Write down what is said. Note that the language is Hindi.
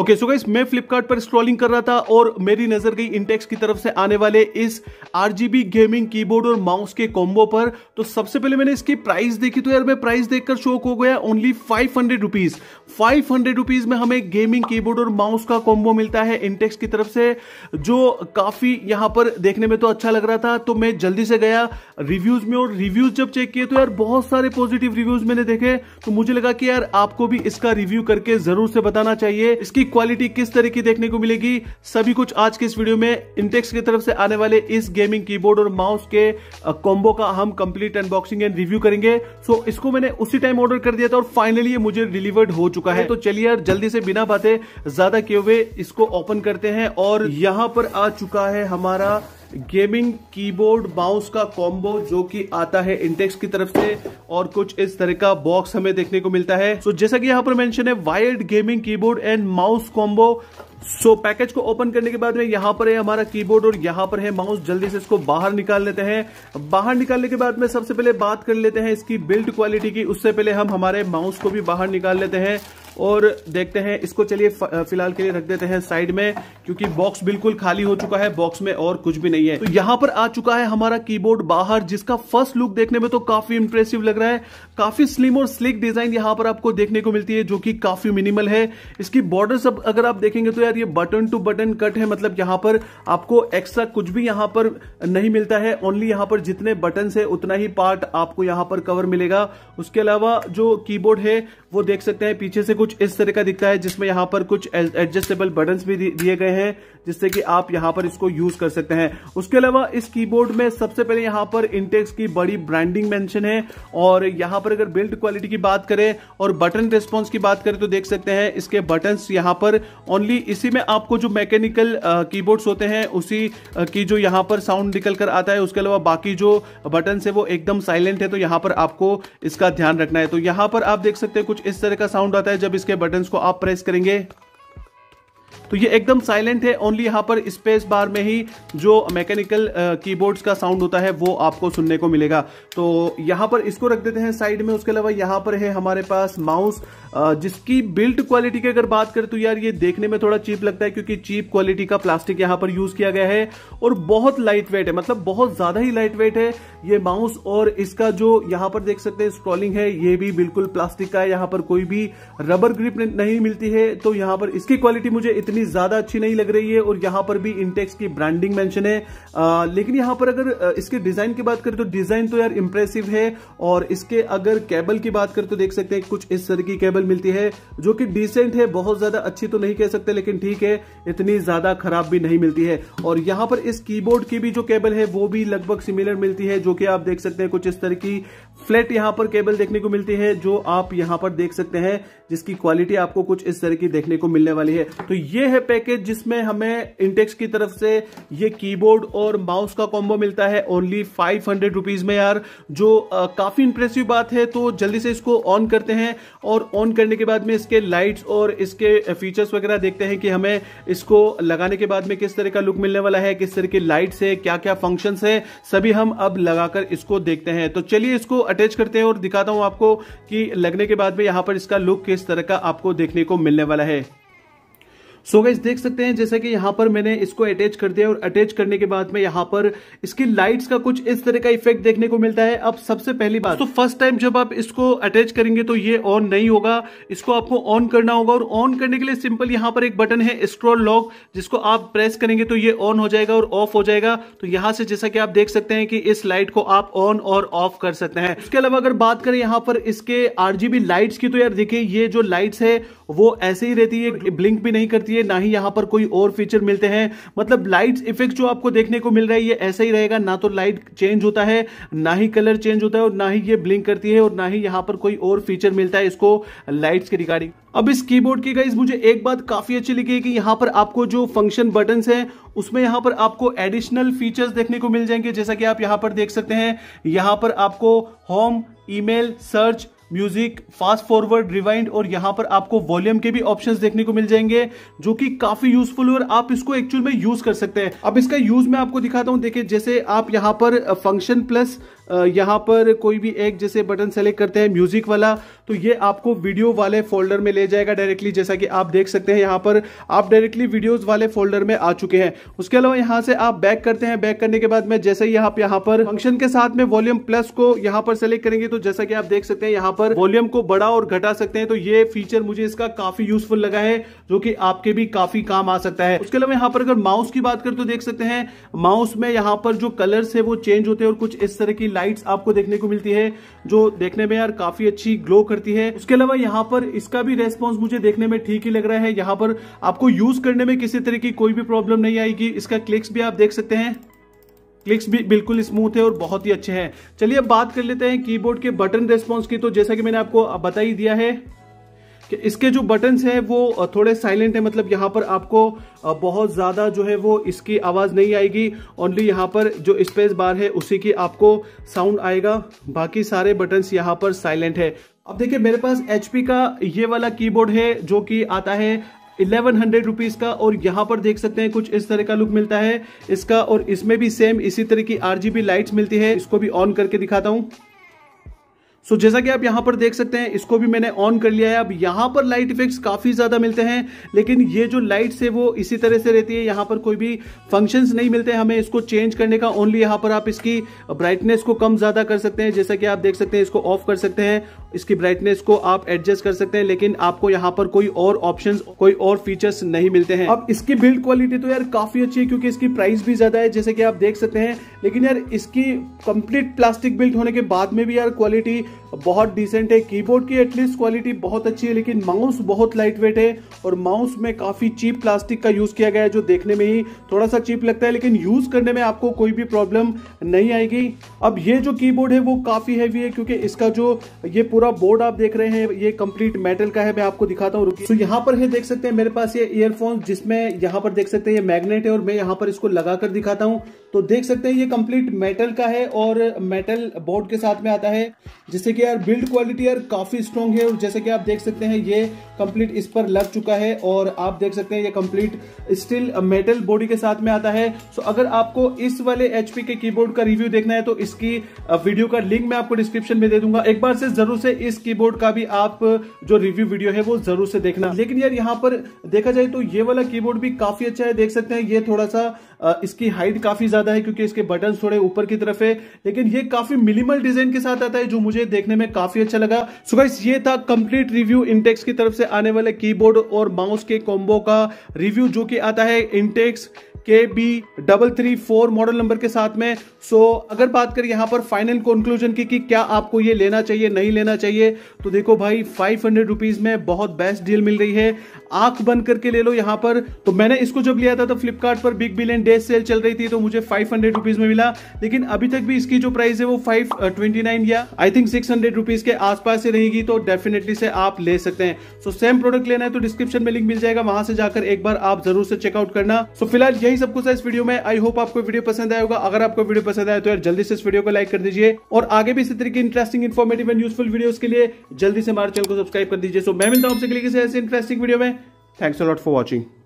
ओके सो गाइस मैं फ्लिपकार्ट पर स्क्रॉलिंग कर रहा था और मेरी नजर गई इंटेक्स की तरफ से आने वाले इस आरजीबी गेमिंग कीबोर्ड और माउस के कॉम्बो पर तो सबसे पहले मैंने इसकी प्राइस देखी तो यार मैं प्राइस देखकर शोक हो गया only five hundred rupees five hundred rupees में हमें गेमिंग कीबोर्ड और माउस का कॉम्बो मिलता है इंटेक्स की तरफ से जो काफी यहां पर देखने में तो अच्छा लग रहा था तो मैं जल्दी से गया रिव्यूज में और रिव्यूज जब चेक किए तो यार बहुत सारे पॉजिटिव रिव्यूज मैंने देखे तो मुझे लगा कि यार आपको भी इसका रिव्यू करके जरूर से बताना चाहिए इसकी क्वालिटी किस तरह की देखने को मिलेगी सभी कुछ आज के इस वीडियो में इंटेक्स की तरफ से आने वाले इस गेमिंग कीबोर्ड और माउस के कॉम्बो का हम कंप्लीट अनबॉक्सिंग एंड रिव्यू करेंगे सो so, इसको मैंने उसी टाइम ऑर्डर कर दिया था और फाइनली ये मुझे डिलीवर्ड हो चुका है तो चलिए यार जल्दी से बिना बातें ज्यादा किए हुए इसको ओपन करते हैं और यहां पर आ चुका है हमारा गेमिंग कीबोर्ड माउस का कॉम्बो जो कि आता है इंटेक्स की तरफ से और कुछ इस तरह का बॉक्स हमें देखने को मिलता है सो so, जैसा कि यहाँ पर मेंशन है wired gaming keyboard and mouse combo so package को ओपन करने के बाद में यहाँ पर है हमारा कीबोर्ड और यहाँ पर है माउस जल्दी से इसको बाहर निकाल लेते हैं बाहर निकालने के बाद में सबसे पहले बात कर लेते हैं इसकी बिल्ड क्वालिटी की उससे पहले हम हमारे माउस को भी बाहर निकाल लेते हैं और देखते हैं इसको चलिए फिलहाल के लिए रख देते हैं साइड में क्योंकि बॉक्स बिल्कुल खाली हो चुका है बॉक्स में और कुछ भी नहीं है तो यहाँ पर आ चुका है हमारा कीबोर्ड बाहर जिसका फर्स्ट लुक देखने में तो काफी इंप्रेसिव लग रहा है काफी स्लिम और स्लिक डिजाइन यहाँ पर आपको देखने को मिलती है जो कि काफी मिनिमल है इसकी बॉर्डर सब अगर आप देखेंगे तो यार ये बटन टू बटन कट है मतलब यहाँ पर आपको एक्स्ट्रा कुछ भी यहाँ पर नहीं मिलता है ओनली यहाँ पर जितने बटन है उतना ही पार्ट आपको यहाँ पर कवर मिलेगा उसके अलावा जो कीबोर्ड है वो देख सकते हैं पीछे से कुछ इस तरह का दिखता है जिसमें यहाँ पर कुछ एडजस्टेबल बटन भी दिए गए हैं जिससे कि आप यहाँ पर इसको यूज कर सकते हैं उसके अलावा इस कीबोर्ड में सबसे पहले यहाँ पर इंटेक्स की बड़ी ब्रांडिंग मेंशन है और यहाँ पर अगर बिल्ड क्वालिटी की बात करें और बटन रिस्पॉन्स की बात करें तो देख सकते हैं इसके बटन्स यहाँ पर ओनली इसी में आपको जो मैकेनिकल की होते हैं उसी की जो यहाँ पर साउंड निकल कर आता है उसके अलावा बाकी जो बटन है वो एकदम साइलेंट है तो यहाँ पर आपको इसका ध्यान रखना है तो यहाँ पर आप देख सकते हैं कुछ कुछ इस तरह का साउंड आता है जब इसके बटन को आप प्रेस करेंगे तो ये एकदम साइलेंट है ओनली यहाँ पर स्पेस बार में ही जो मैकेनिकल कीबोर्ड्स uh, का साउंड होता है वो आपको सुनने को मिलेगा तो यहाँ पर इसको रख देते हैं साइड में उसके अलावा यहाँ पर है हमारे पास माउस uh, जिसकी बिल्ट क्वालिटी की अगर बात करें तो यार ये देखने में थोड़ा चीप लगता है क्योंकि चीप क्वालिटी का प्लास्टिक यहाँ पर यूज किया गया है और बहुत लाइट वेट है मतलब बहुत ज्यादा ही लाइट वेट है ये माउस और इसका जो यहाँ पर देख सकते हैं स्क्रॉलिंग है ये भी बिल्कुल प्लास्टिक का है यहाँ पर कोई भी रबर ग्रिप नहीं मिलती है तो यहाँ पर इसकी क्वालिटी मुझे इतनी ज्यादा अच्छी नहीं लग रही है और यहां पर भी इंटेक्स की ब्रांडिंग मेंशन है आ, लेकिन यहां पर अगर इसके डिजाइन की बात करें तो डिजाइन तो यार इंप्रेसिव है और इसके अगर केबल की बात करें तो देख सकते हैं कुछ इस तरह की केबल मिलती है जो कि डिसेंट है बहुत ज्यादा अच्छी तो नहीं कह सकते लेकिन ठीक है इतनी ज्यादा खराब भी नहीं मिलती है और यहां पर इस कीबोर्ड की भी जो केबल है वो भी लगभग सिमिलर मिलती है जो कि आप देख सकते हैं कुछ इस तरह की फ्लैट यहाँ पर केबल देखने को मिलती है जो आप यहाँ पर देख सकते हैं जिसकी क्वालिटी आपको कुछ इस तरह की देखने को मिलने वाली है तो ये है पैकेज जिसमें हमें इंटेक्स की तरफ से ये कीबोर्ड और माउस का कॉम्बो मिलता है ओनली फाइव हंड्रेड रुपीज में यार जो आ, काफी इंप्रेसिव बात है तो जल्दी से इसको ऑन करते हैं और ऑन करने के बाद में इसके लाइट्स और इसके फीचर्स वगैरह देखते हैं कि हमें इसको लगाने के बाद में किस तरह का लुक मिलने वाला है किस तरह की लाइट्स है क्या क्या फंक्शन है सभी हम अब लगाकर इसको देखते हैं तो चलिए इसको अटैच करते हैं और दिखाता हूं आपको कि लगने के बाद में यहां पर इसका लुक किस तरह का आपको देखने को मिलने वाला है सो so गाइज देख सकते हैं जैसे कि यहाँ पर मैंने इसको अटैच कर दिया और अटैच करने के बाद में यहाँ पर इसकी लाइट्स का कुछ इस तरह का इफेक्ट देखने को मिलता है अब सबसे पहली बात तो फर्स्ट टाइम जब आप इसको अटैच करेंगे तो ये ऑन नहीं होगा इसको आपको ऑन करना होगा और ऑन करने के लिए सिंपल यहाँ पर एक बटन है स्क्रॉल लॉक जिसको आप प्रेस करेंगे तो ये ऑन हो जाएगा और ऑफ हो जाएगा तो यहाँ से जैसा कि आप देख सकते हैं कि इस लाइट को आप ऑन और ऑफ कर सकते हैं इसके अलावा अगर बात करें यहाँ पर इसके आरजीबी लाइट्स की तो यार देखिए ये जो लाइट्स है वो ऐसे ही रहती है ब्लिंक भी नहीं करती सकती है ना ही यहाँ पर कोई और फीचर मिलते हैं मतलब लाइट इफेक्ट जो आपको देखने को मिल रहा है ये ऐसा ही रहेगा ना तो लाइट चेंज होता है ना ही कलर चेंज होता है और ना ही ये ब्लिंक करती है और ना ही यहाँ पर कोई और फीचर मिलता है इसको लाइट्स के रिगार्डिंग अब इस कीबोर्ड की गाइज मुझे एक बात काफी अच्छी लगी है कि यहाँ पर आपको जो फंक्शन बटन है उसमें यहाँ पर आपको एडिशनल फीचर्स देखने को मिल जाएंगे जैसा कि आप यहाँ पर देख सकते हैं यहाँ पर आपको home email search music fast forward rewind और यहां पर आपको वॉल्यूम के भी ऑप्शंस देखने को मिल जाएंगे जो कि काफी यूजफुल और आप इसको एक्चुअल में यूज कर सकते हैं अब इसका यूज मैं आपको दिखाता हूं देखिए जैसे आप यहाँ पर फंक्शन प्लस यहाँ पर कोई भी एक जैसे बटन सेलेक्ट करते हैं म्यूजिक वाला तो ये आपको वीडियो वाले फोल्डर में ले जाएगा डायरेक्टली जैसा कि आप देख सकते हैं यहाँ पर आप डायरेक्टली वीडियो वाले फोल्डर में आ चुके हैं उसके अलावा यहां से आप बैक करते हैं बैक करने के बाद में जैसे ही आप यहाँ पर फंक्शन के साथ में वॉल्यूम प्लस को यहाँ पर सेलेक्ट करेंगे तो जैसा कि आप देख सकते हैं यहाँ पर वॉल्यूम को बड़ा और घटा सकते हैं तो ये फीचर मुझे इसका काफी यूजफुल लगा है जो कि आपके भी काफी काम आ सकता है उसके अलावा यहाँ पर अगर माउस की बात करें तो देख सकते हैं माउस में यहाँ पर जो कलर्स है वो चेंज होते हैं और कुछ इस तरह की लाइट्स आपको देखने को मिलती है जो देखने में यार काफी अच्छी ग्लो करती है उसके अलावा यहाँ पर इसका भी रेस्पॉन्स मुझे देखने में ठीक ही लग रहा है यहाँ पर आपको यूज करने में किसी तरह की कोई भी प्रॉब्लम नहीं आएगी इसका क्लिक्स भी आप देख सकते हैं क्लिक्स भी बिल्कुल स्मूथ है और बहुत ही अच्छे हैं चलिए अब बात कर लेते हैं कीबोर्ड के बटन रेस्पॉन्स की तो जैसा कि मैंने आपको बता ही दिया है कि इसके जो बटन्स हैं वो थोड़े साइलेंट हैं मतलब यहाँ पर आपको बहुत ज़्यादा जो है वो इसकी आवाज़ नहीं आएगी ओनली यहाँ पर जो स्पेस बार है उसी की आपको साउंड आएगा बाकी सारे बटन्स यहाँ पर साइलेंट है अब देखिए मेरे पास एच का ये वाला कीबोर्ड है जो कि आता है इलेवन हंड्रेड रुपीज़ का और यहाँ पर देख सकते हैं कुछ इस तरह का लुक मिलता है इसका और इसमें भी सेम इसी तरह की आरजीबी लाइट्स मिलती है इसको भी ऑन करके दिखाता हूँ सो so, जैसा कि आप यहां पर देख सकते हैं इसको भी मैंने ऑन कर लिया है अब यहां पर लाइट इफेक्ट्स काफी ज्यादा मिलते हैं लेकिन ये जो लाइट्स है वो इसी तरह से रहती है यहां पर कोई भी फंक्शंस नहीं मिलते हैं हमें इसको चेंज करने का ओनली यहां पर आप इसकी ब्राइटनेस को कम ज्यादा कर सकते हैं जैसा कि आप देख सकते हैं इसको ऑफ कर सकते हैं इसकी ब्राइटनेस को आप एडजस्ट कर सकते हैं लेकिन आपको यहाँ पर कोई और ऑप्शन कोई और फीचर्स नहीं मिलते हैं अब इसकी बिल्ड क्वालिटी तो यार काफी अच्छी है क्योंकि इसकी प्राइस भी ज्यादा है जैसे कि आप देख सकते हैं लेकिन यार इसकी कंप्लीट प्लास्टिक बिल्ड होने के बाद में भी यार क्वालिटी बहुत डिसेंट है कीबोर्ड की एटलीस्ट क्वालिटी बहुत अच्छी है लेकिन माउस बहुत लाइट वेट है और माउस में काफी चीप प्लास्टिक का यूज किया गया है जो देखने में ही थोड़ा सा चीप लगता है लेकिन यूज करने में आपको कोई भी प्रॉब्लम नहीं आएगी अब ये जो कीबोर्ड है वो काफी हैवी है क्योंकि इसका जो ये पूरा पूरा बोर्ड आप देख रहे हैं ये कंप्लीट मेटल का है मैं आपको दिखाता हूँ रुकी तो यहाँ पर है देख सकते हैं मेरे पास ये ईयरफोन जिसमें यहाँ पर देख सकते हैं ये मैग्नेट है और मैं यहाँ पर इसको लगाकर दिखाता हूँ तो देख सकते हैं ये कंप्लीट मेटल का है और मेटल बोर्ड के साथ में आता है जैसे कि यार बिल्ड क्वालिटी यार काफ़ी स्ट्रॉन्ग है और जैसे कि आप देख सकते हैं ये कंप्लीट इस पर लग चुका है और आप देख सकते हैं ये कंप्लीट स्टिल मेटल बॉडी के साथ में आता है सो अगर आपको इस वाले एचपी के कीबोर्ड का रिव्यू देखना है तो इसकी वीडियो का लिंक मैं आपको डिस्क्रिप्शन में दे दूंगा एक बार से जरूर से इस की का भी आप जो रिव्यू वीडियो है वो जरूर से देखना लेकिन यार यहाँ पर देखा जाए तो ये वाला की भी काफी अच्छा है देख सकते हैं ये थोड़ा सा इसकी हाइट काफी ज्यादा है क्योंकि इसके बटन थोड़े ऊपर की तरफ है लेकिन ये काफी मिनिमल डिजाइन के साथ आता है जो मुझे देखने में काफी अच्छा लगा सो गाइस ये था कंप्लीट रिव्यू इंटेक्स की तरफ से आने वाले कीबोर्ड और माउस के कॉम्बो का रिव्यू जो कि आता है इंटेक्स के B double three four model number के साथ में सो so, अगर बात करें यहां पर फाइनल कंक्लूजन की कि क्या आपको ये लेना चाहिए नहीं लेना चाहिए तो देखो भाई फाइव हंड्रेड रुपीज़ में बहुत बेस्ट डील मिल रही है आंख बंद करके ले लो यहाँ पर तो मैंने इसको जब लिया था तो फ्लिपकार्ट पर बिग बिलियन डे सेल चल रही थी तो मुझे फाइव हंड्रेड रुपीज़ में मिला लेकिन अभी तक भी इसकी जो प्राइस है वो फाइव ट्वेंटी नाइन या I think six hundred rupees के आसपास से रहेगी तो डेफिनेटली से आप ले सकते हैं सो सेम प्रोडक्ट लेना है तो डिस्क्रिप्शन में लिंक मिल जाएगा वहां से जाकर एक बार आप जरूर से चेकआउट करना सो so, फिलहाल यही यही सब कुछ है इस वीडियो में आई होप आपको वीडियो पसंद आया होगा अगर आपको वीडियो पसंद आया तो यार जल्दी से इस वीडियो को लाइक कर दीजिए और आगे भी इसी तरीके interesting informative and useful videos के लिए जल्दी से हमारे चैनल को सब्सक्राइब कर दीजिए सो मैं मिलता हूं आपसे ऐसे इंटरेस्टिंग वीडियो में thanks a lot for watching